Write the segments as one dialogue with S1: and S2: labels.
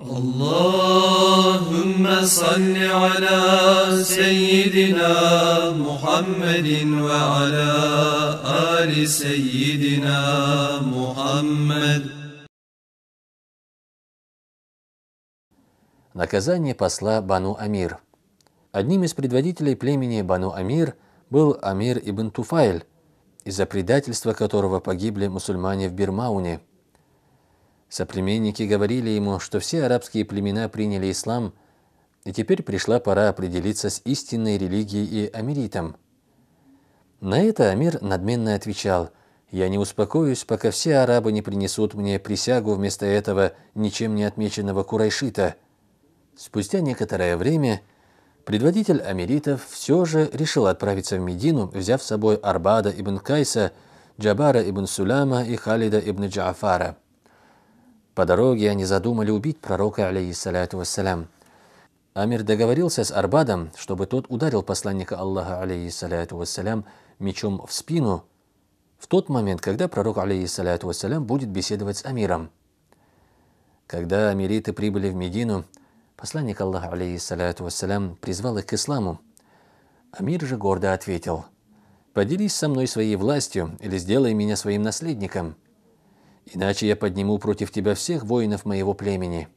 S1: اللهم صل على سيدنا محمد وعلى آل سيدنا محمد Наказание посла Бану Амир Одним из предводителей племени Бану Амир был Амир ибн Туфайль, из-за предательства которого погибли мусульмане в Бирмауне – Соплеменники говорили ему, что все арабские племена приняли ислам, и теперь пришла пора определиться с истинной религией и амиритом. На это Амир надменно отвечал «Я не успокоюсь, пока все арабы не принесут мне присягу вместо этого ничем не отмеченного курайшита». Спустя некоторое время предводитель амиритов все же решил отправиться в Медину, взяв с собой Арбада ибн Кайса, Джабара ибн Сулама и Халида ибн Джаафара – по дороге они задумали убить пророка, алейхиссаляту вассалям. Амир договорился с Арбадом, чтобы тот ударил посланника Аллаха, алейхиссаляту вассалям, мечом в спину в тот момент, когда пророк, алейхиссаляту вассалям, будет беседовать с Амиром. Когда амириты прибыли в Медину, посланник Аллаха, алейхиссаляту вассалям, призвал их к исламу. Амир же гордо ответил, «Поделись со мной своей властью или сделай меня своим наследником» иначе я подниму против тебя всех воинов моего племени».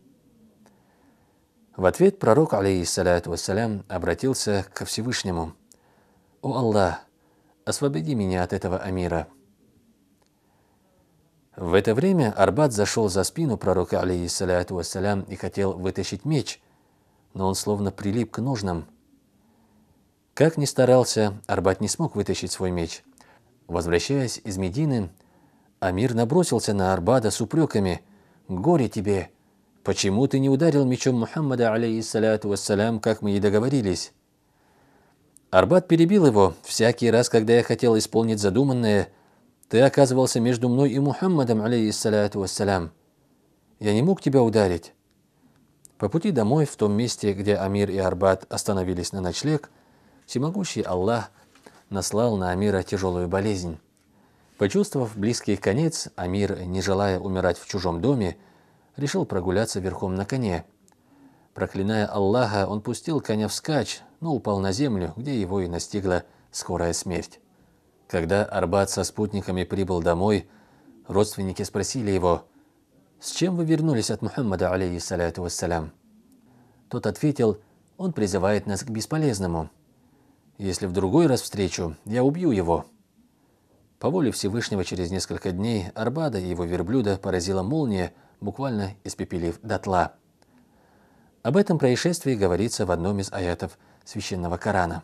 S1: В ответ пророк, алейхиссалату вассалям, обратился ко Всевышнему. «О Аллах, освободи меня от этого Амира». В это время Арбат зашел за спину пророка, алейхиссалату вассалям, и хотел вытащить меч, но он словно прилип к ножнам. Как ни старался, Арбат не смог вытащить свой меч. Возвращаясь из Медины, Амир набросился на Арбада с упреками. «Горе тебе! Почему ты не ударил мечом Мухаммада, алейхиссалату вассалям, как мы и договорились?» Арбат перебил его. «Всякий раз, когда я хотел исполнить задуманное, ты оказывался между мной и Мухаммадом, алейхиссалату вассалям. Я не мог тебя ударить». По пути домой, в том месте, где Амир и Арбат остановились на ночлег, всемогущий Аллах наслал на Амира тяжелую болезнь. Почувствовав близкий конец, Амир, не желая умирать в чужом доме, решил прогуляться верхом на коне. Проклиная Аллаха, он пустил коня вскачь, но упал на землю, где его и настигла скорая смерть. Когда Арбат со спутниками прибыл домой, родственники спросили его, «С чем вы вернулись от Мухаммада, алейхиссаляту вассалям?» Тот ответил, «Он призывает нас к бесполезному. Если в другой раз встречу, я убью его». По воле Всевышнего через несколько дней Арбада и его верблюда поразила молния, буквально испепелив дотла. Об этом происшествии говорится в одном из аятов священного Корана.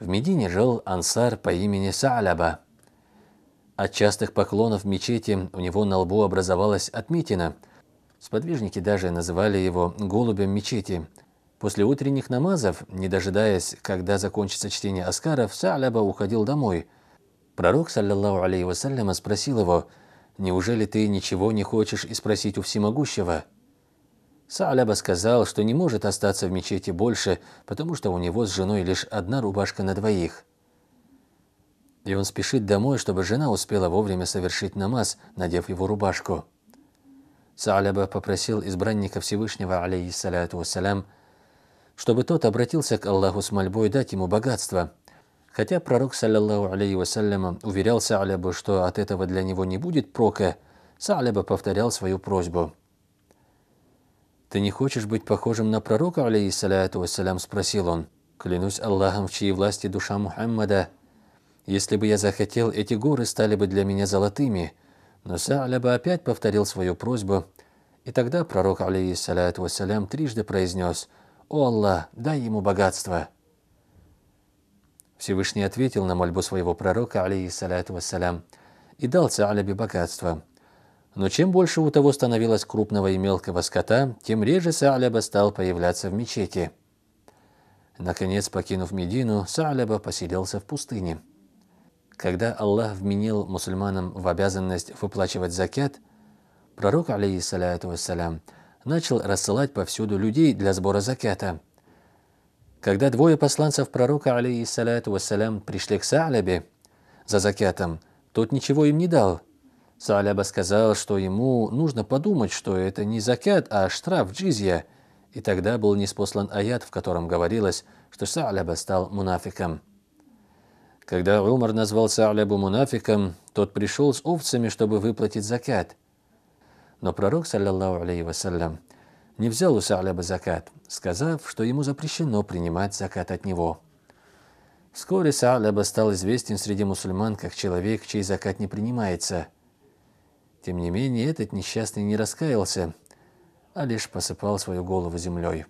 S1: В Медине жил ансар по имени Сааляба. От частых поклонов в мечети у него на лбу образовалась отметина. Сподвижники даже называли его «голубем мечети». После утренних намазов, не дожидаясь, когда закончится чтение Аскаров, Сааляба уходил домой – Пророк, саллиллаху алейхи вассаляма, спросил его, «Неужели ты ничего не хочешь и спросить у Всемогущего?» Сааляба сказал, что не может остаться в мечети больше, потому что у него с женой лишь одна рубашка на двоих. И он спешит домой, чтобы жена успела вовремя совершить намаз, надев его рубашку. Сааляба попросил избранника Всевышнего, алейхиссаляту вассалям, чтобы тот обратился к Аллаху с мольбой дать ему богатство – Хотя пророк, саллиллаху алейхи вассалям, уверял Са'ляба, что от этого для него не будет прока, Са'ляба повторял свою просьбу. «Ты не хочешь быть похожим на пророка, алейхиссаляту вассалям?» – спросил он. «Клянусь Аллахом, в чьей власти душа Мухаммада. Если бы я захотел, эти горы стали бы для меня золотыми». Но Са'ляба опять повторил свою просьбу, и тогда пророк, алейхиссаляту вассалям, трижды произнес «О Аллах, дай ему богатство». Всевышний ответил на мольбу своего пророка, алейхиссаляту вассалям, и дал Сааляби богатство. Но чем больше у того становилось крупного и мелкого скота, тем реже Сааляба стал появляться в мечети. Наконец, покинув Медину, Сааляба поселился в пустыне. Когда Аллах вменил мусульманам в обязанность выплачивать закят, пророк, алейхиссаляту вассалям, начал рассылать повсюду людей для сбора закята – когда двое посланцев пророка, алейхиссалату вассалям, пришли к Саалябе за закятом, тот ничего им не дал. Сааляба сказал, что ему нужно подумать, что это не закят, а штраф джизья, и тогда был неспослан аят, в котором говорилось, что Сааляба стал мунафиком. Когда Умар назвал Саалябу мунафиком, тот пришел с овцами, чтобы выплатить закят. Но пророк, саллиллаху алейхи вассалям, не взял у Саляба закат, сказав, что ему запрещено принимать закат от него. Вскоре Саляба стал известен среди мусульман как человек, чей закат не принимается. Тем не менее, этот несчастный не раскаялся, а лишь посыпал свою голову землей.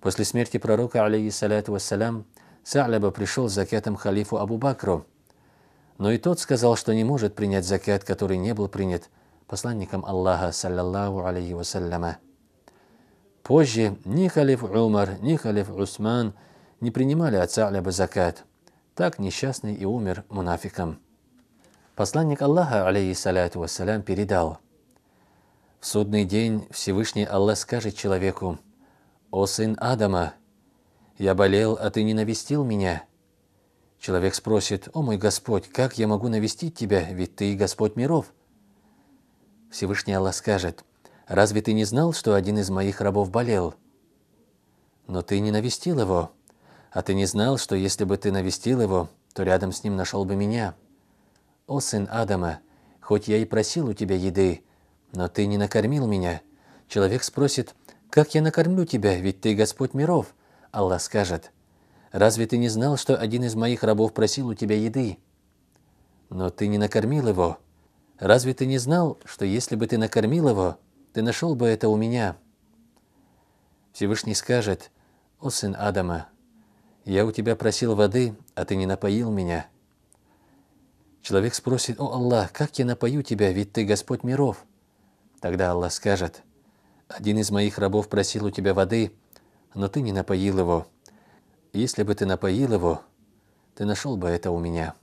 S1: После смерти пророка, алейхиссалату вассалям, Сааляба пришел с закатом халифу Абу Бакру, но и тот сказал, что не может принять закат, который не был принят посланником Аллаха, саллиллаху алейхи вассаляма. Позже ни халиф Умар, ни халиф Усман не принимали от Са'ляба закат. Так несчастный и умер мунафиком. Посланник Аллаха, алейхиссалату вассалям, передал. В судный день Всевышний Аллах скажет человеку, «О сын Адама, я болел, а ты не навестил меня». Человек спросит, «О мой Господь, как я могу навестить тебя, ведь ты Господь миров?» – Всевышний Аллах скажет, «Разве ты не знал, что один из моих рабов болел? Но ты не навестил его, а ты не знал, что если бы ты навестил его, то рядом с ним нашел бы меня. О, сын Адама, хоть я и просил у тебя еды, но ты не накормил меня». Человек спросит, «Как я накормлю тебя, ведь ты Господь миров?» Аллах скажет, «Разве ты не знал, что один из моих рабов просил у тебя еды?» Но ты не накормил его, Разве ты не знал, что если бы ты накормил его, ты нашел бы это у меня? Всевышний скажет, «О сын Адама, я у тебя просил воды, а ты не напоил меня». Человек спросит, «О Аллах, как я напою тебя, ведь ты Господь миров?» Тогда Аллах скажет, «Один из моих рабов просил у тебя воды, но ты не напоил его. Если бы ты напоил его, ты нашел бы это у меня».